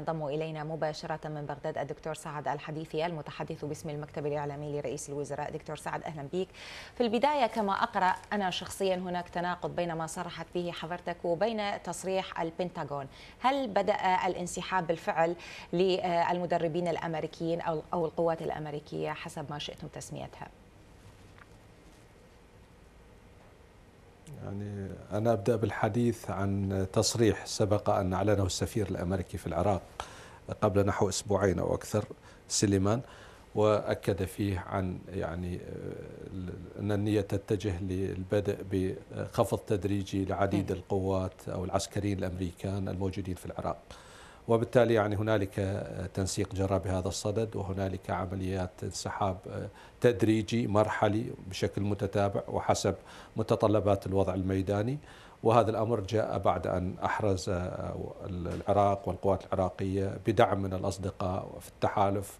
ينضم إلينا مباشرة من بغداد الدكتور سعد الحديثي المتحدث باسم المكتب الإعلامي لرئيس الوزراء دكتور سعد أهلا بك في البداية كما أقرأ أنا شخصيا هناك تناقض بين ما صرحت به حضرتك وبين تصريح البنتاغون هل بدأ الانسحاب بالفعل للمدربين الأمريكيين أو القوات الأمريكية حسب ما شئتم تسميتها؟ يعني أنا أبدأ بالحديث عن تصريح سبق أن أعلنه السفير الأمريكي في العراق قبل نحو أسبوعين أو أكثر سليمان وأكد فيه عن يعني أن النية تتجه للبدء بخفض تدريجي لعديد القوات أو العسكريين الأمريكان الموجودين في العراق وبالتالي يعني هنالك تنسيق جرى بهذا الصدد وهنالك عمليات انسحاب آه، تدريجي مرحلي بشكل متتابع وحسب متطلبات الوضع الميداني وهذا الامر جاء بعد ان احرز آه، العراق والقوات العراقيه بدعم من الاصدقاء في التحالف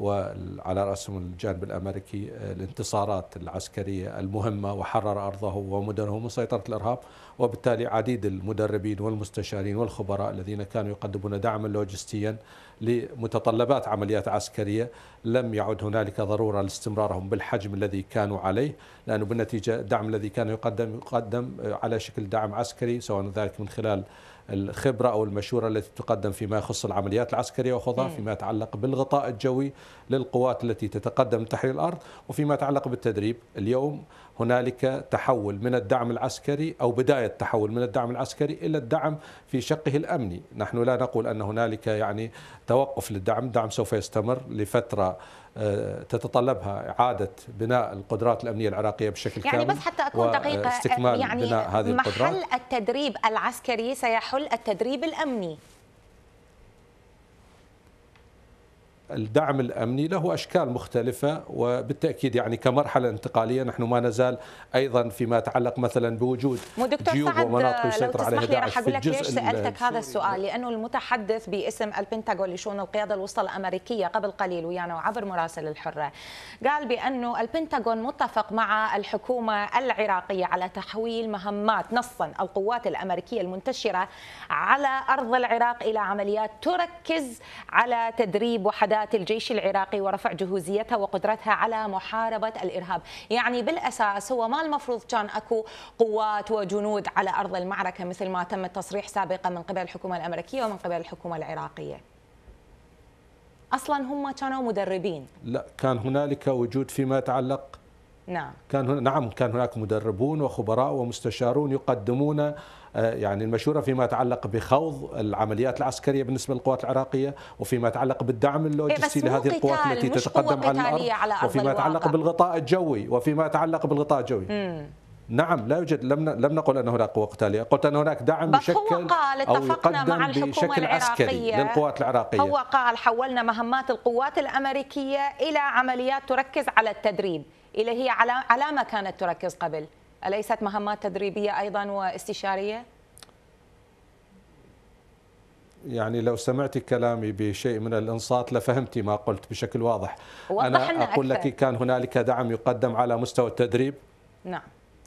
وعلى رأسهم الجانب الأمريكي آه، الانتصارات العسكرية المهمة وحرر أرضه ومدنه من سيطرة الإرهاب وبالتالي عديد المدربين والمستشارين والخبراء الذين كانوا يقدمون دعما لوجستيا لمتطلبات عمليات عسكرية لم يعد هنالك ضرورة لاستمرارهم بالحجم الذي كانوا عليه لأنه بالنتيجة الدعم الذي كان يقدم يقدم آه، على شكل دعم عسكري سواء ذلك من خلال الخبرة أو المشورة التي تقدم فيما يخص العمليات العسكرية وخوضها فيما يتعلق بالغطاء الجوي للقوات التي تتقدم تحرير الأرض وفيما يتعلق بالتدريب اليوم هنالك تحول من الدعم العسكري او بدايه تحول من الدعم العسكري الى الدعم في شقه الامني، نحن لا نقول ان هنالك يعني توقف للدعم، الدعم سوف يستمر لفتره آه، تتطلبها إعادة بناء القدرات الأمنية العراقية بشكل يعني كامل يعني بس حتى أكون آه، دقيقة آه، استكمال يعني بناء هذه القدرات التدريب العسكري سيحل التدريب الأمني الدعم الامني له اشكال مختلفه وبالتاكيد يعني كمرحله انتقاليه نحن ما نزال ايضا فيما يتعلق مثلا بوجود جيوب ومناطق يسيطر عليها داعش في الجزء ليش سالتك هذا السؤال لانه المتحدث باسم البنتاغون لشؤون القياده الوسطى الامريكيه قبل قليل ويانا وعبر مراسل الحره قال بانه البنتاغون متفق مع الحكومه العراقيه على تحويل مهمات نصا القوات الامريكيه المنتشره على ارض العراق الى عمليات تركز على تدريب وحدات قيادات الجيش العراقي ورفع جهوزيتها وقدرتها على محاربة الإرهاب يعني بالأساس هو ما المفروض كان أكو قوات وجنود على أرض المعركة مثل ما تم التصريح سابقا من قبل الحكومة الأمريكية ومن قبل الحكومة العراقية اصلا هم كانوا مدربين لا كان هنالك وجود فيما يتعلق نعم كان هنا نعم كان هناك مدربون وخبراء ومستشارون يقدمون آه، يعني المشورة فيما يتعلق بخوض العمليات العسكرية بالنسبة للقوات العراقية وفيما يتعلق بالدعم إيه، اللوجستي لهذه القوات التي تتقدم على الأرض على وفيما يتعلق بالغطاء الجوي وفيما يتعلق بالغطاء الجوي مم. نعم لا يوجد لم لم نقل ان هناك قوه قتاليه، قلت ان هناك دعم يشكل او يقدم مع بشكل عسكري للقوات العراقيه هو قال حولنا مهمات القوات الامريكيه الى عمليات تركز على التدريب، إلى هي على ما كانت تركز قبل أليست مهمات تدريبية أيضا واستشارية؟ يعني لو سمعت كلامي بشيء من الانصات لفهمت ما قلت بشكل واضح انا اقول لك كان هنالك دعم يقدم على مستوى التدريب نعم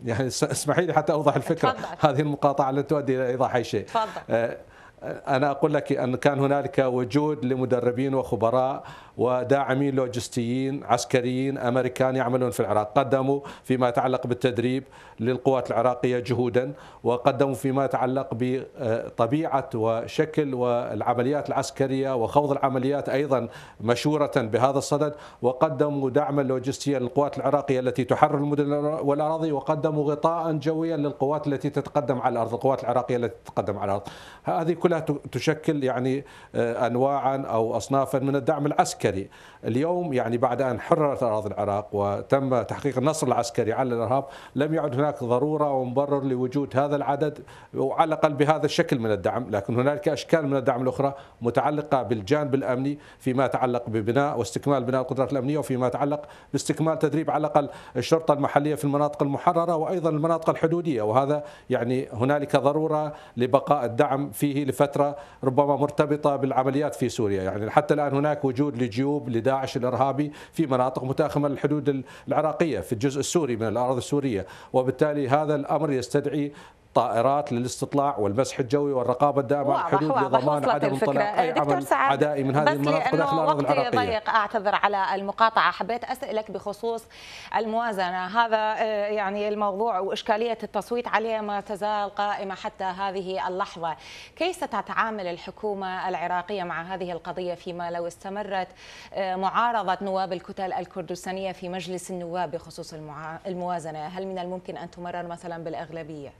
يعني اسمحي لي حتى اوضح الفكره تفضل. هذه المقاطعه لن تؤدي الى ايضاح اي شيء تفضل. أه، أه، انا اقول لك ان كان هنالك وجود لمدربين وخبراء وداعمين لوجستيين عسكريين امريكان يعملون في العراق، قدموا فيما يتعلق بالتدريب للقوات العراقيه جهودا وقدموا فيما يتعلق بطبيعه وشكل والعمليات العسكريه وخوض العمليات ايضا مشوره بهذا الصدد وقدموا دعما لوجستيا للقوات العراقيه التي تحرر المدن والاراضي وقدموا غطاء جويا للقوات التي تتقدم على الارض، القوات العراقيه التي تتقدم على الارض. هذه كلها تشكل يعني آه، انواعا او اصنافا من الدعم العسكري عسكري اليوم يعني بعد أن حررت أراضي العراق وتم تحقيق النصر العسكري على الإرهاب لم يعد هناك ضرورة ومبرر لوجود هذا العدد وعلى الأقل بهذا الشكل من الدعم لكن هنالك أشكال من الدعم الأخرى متعلقة بالجانب الأمني فيما يتعلق ببناء واستكمال بناء القدرات الأمنية وفيما يتعلق باستكمال تدريب على الأقل الشرطة المحلية في المناطق المحررة وأيضا المناطق الحدودية وهذا يعني هنالك ضرورة لبقاء الدعم فيه لفترة ربما مرتبطة بالعمليات في سوريا يعني حتى الآن هناك وجود جيوب لداعش الارهابي في مناطق متاخمه للحدود العراقيه في الجزء السوري من الاراضي السوريه، وبالتالي هذا الامر يستدعي طائرات للاستطلاع والمسح الجوي والرقابه الدائمه على الحدود لضمان عدم انطلاق اي عمل عدائي من هذه المناطق داخل الارض العربية ضيق اعتذر على المقاطعه، حبيت اسالك بخصوص الموازنه، هذا آه، يعني الموضوع واشكاليه التصويت عليه ما تزال قائمه حتى هذه اللحظه، كيف ستتعامل الحكومه العراقيه مع هذه القضيه فيما لو استمرت آه، معارضه نواب الكتل الكردستانيه في مجلس النواب بخصوص الموازنه، هل من الممكن ان تمرر مثلا بالاغلبيه؟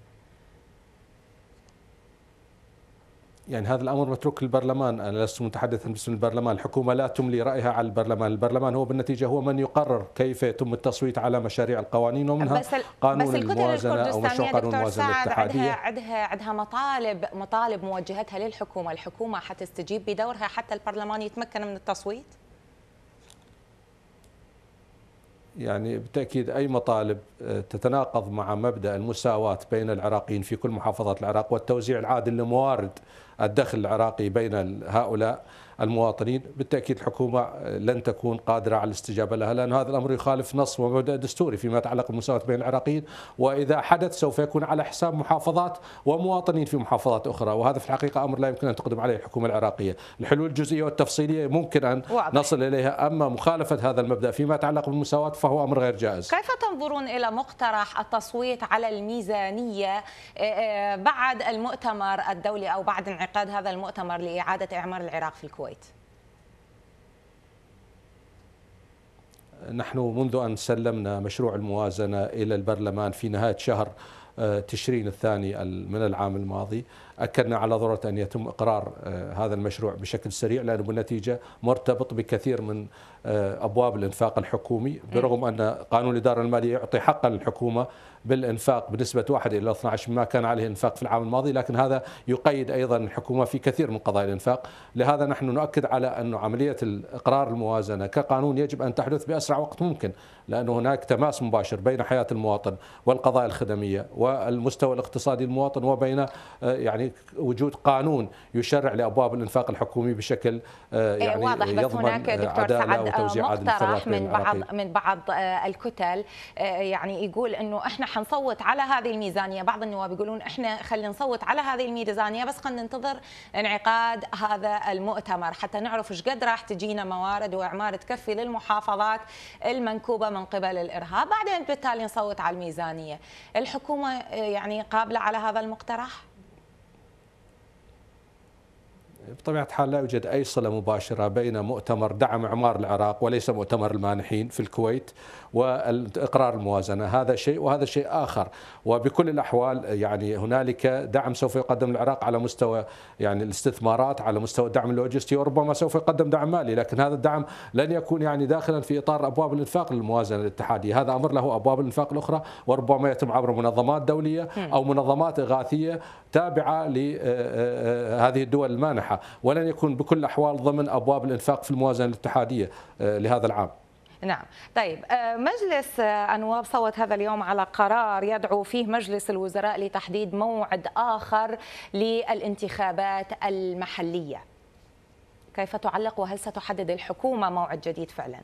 يعني هذا الامر متروك للبرلمان انا لست متحدثا باسم البرلمان الحكومه لا تملي رايها على البرلمان البرلمان هو بالنتيجه هو من يقرر كيف يتم التصويت على مشاريع القوانين ومنها بس قانون بس الموازنه او مشروع قانون الموازنه الاتحاديه عندها عندها عندها مطالب مطالب موجهتها للحكومه الحكومه حتستجيب بدورها حتى البرلمان يتمكن من التصويت يعني بالتاكيد اي مطالب آه، تتناقض مع مبدا المساواه بين العراقيين في كل محافظات العراق والتوزيع العادل لموارد الدخل العراقي بين هؤلاء المواطنين بالتأكيد الحكومة لن تكون قادرة على الاستجابة لها لأن هذا الأمر يخالف نص ومبدأ دستوري فيما يتعلق بالمساواة بين العراقيين وإذا حدث سوف يكون على حساب محافظات ومواطنين في محافظات أخرى وهذا في الحقيقة أمر لا يمكن أن تقدم عليه الحكومة العراقية الحلول الجزئية والتفصيلية ممكن أن واضح. نصل إليها أما مخالفة هذا المبدأ فيما يتعلق بالمساواة فهو أمر غير جائز كيف تنظرون إلى مقترح التصويت على الميزانية إيه، إيه، بعد المؤتمر الدولي أو بعد انعقاد هذا المؤتمر لإعادة إعمار العراق في الكويت الكويت نحن منذ أن سلمنا مشروع الموازنة إلى البرلمان في نهاية شهر آه، تشرين الثاني من العام الماضي أكدنا على ضرورة أن يتم إقرار آه، هذا المشروع بشكل سريع لأنه بالنتيجة مرتبط بكثير من آه، أبواب الإنفاق الحكومي إيه. برغم أن قانون الإدارة المالية يعطي حقا للحكومة بالإنفاق بنسبة 1 إلى 12 مما كان عليه الإنفاق في العام الماضي لكن هذا يقيد أيضا الحكومة في كثير من قضايا الإنفاق لهذا نحن نؤكد على أن عملية إقرار الموازنة كقانون يجب أن تحدث بأسرع وقت ممكن لأن هناك تماس مباشر بين حياة المواطن والقضايا الخدمية والمستوى الاقتصادي المواطن وبين آه، يعني يعني وجود قانون يشرع لابواب الانفاق الحكومي بشكل آه، إيه، يعني واضح بس هناك آه، دكتور سعد آه، مقترح من بعض من بعض الكتل يعني يقول انه احنا حنصوت على هذه الميزانيه بعض النواب يقولون احنا خلينا نصوت على هذه الميزانيه بس خلينا ننتظر انعقاد هذا المؤتمر حتى نعرف ايش قد راح تجينا موارد واعمار تكفي للمحافظات المنكوبه من قبل الارهاب بعدين بالتالي نصوت على الميزانيه الحكومه يعني قابله على هذا المقترح بطبيعة الحال لا يوجد أي صلة مباشرة بين مؤتمر دعم إعمار العراق وليس مؤتمر المانحين في الكويت وإقرار الموازنة هذا شيء وهذا شيء آخر وبكل الأحوال يعني هنالك دعم سوف يقدم العراق على مستوى يعني الاستثمارات على مستوى الدعم اللوجستي وربما سوف يقدم دعم مالي لكن هذا الدعم لن يكون يعني داخلا في إطار أبواب الإنفاق للموازنة الاتحادية هذا أمر له أبواب الإنفاق الأخرى وربما يتم عبر منظمات دولية أو منظمات إغاثية تابعة لهذه آه، آه، آه، الدول المانحة صحيحه ولن يكون بكل الأحوال ضمن أبواب الإنفاق في الموازنة الاتحادية آه، لهذا العام نعم طيب آه، مجلس آه، أنواب صوت هذا اليوم على قرار يدعو فيه مجلس الوزراء لتحديد موعد آخر للانتخابات المحلية كيف تعلق وهل ستحدد الحكومة موعد جديد فعلاً؟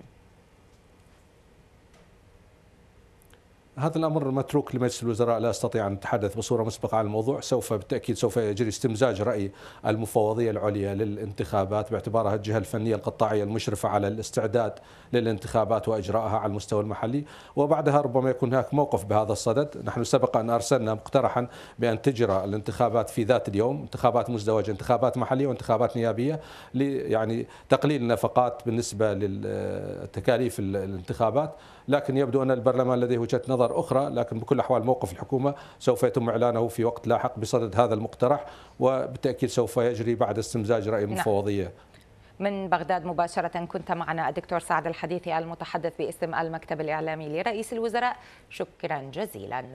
هذا الامر متروك لمجلس الوزراء لا استطيع ان اتحدث بصوره مسبقه عن الموضوع سوف بالتاكيد سوف يجري استمزاج راي المفوضيه العليا للانتخابات باعتبارها الجهه الفنيه القطاعيه المشرفه على الاستعداد للانتخابات واجرائها على المستوى المحلي وبعدها ربما يكون هناك موقف بهذا الصدد نحن سبق ان ارسلنا مقترحا بان تجرى الانتخابات في ذات اليوم انتخابات مزدوجه انتخابات محليه وانتخابات نيابيه يعني تقليل النفقات بالنسبه لتكاليف الانتخابات لكن يبدو ان البرلمان لديه وجهه نظر أخبار أخرى لكن بكل الأحوال موقف الحكومة سوف يتم إعلانه في وقت لاحق بصدد هذا المقترح وبالتأكيد سوف يجري بعد استمزاج رأي المفوضية نعم. من بغداد مباشرة كنت معنا الدكتور سعد الحديثي المتحدث باسم المكتب الإعلامي لرئيس الوزراء شكرا جزيلا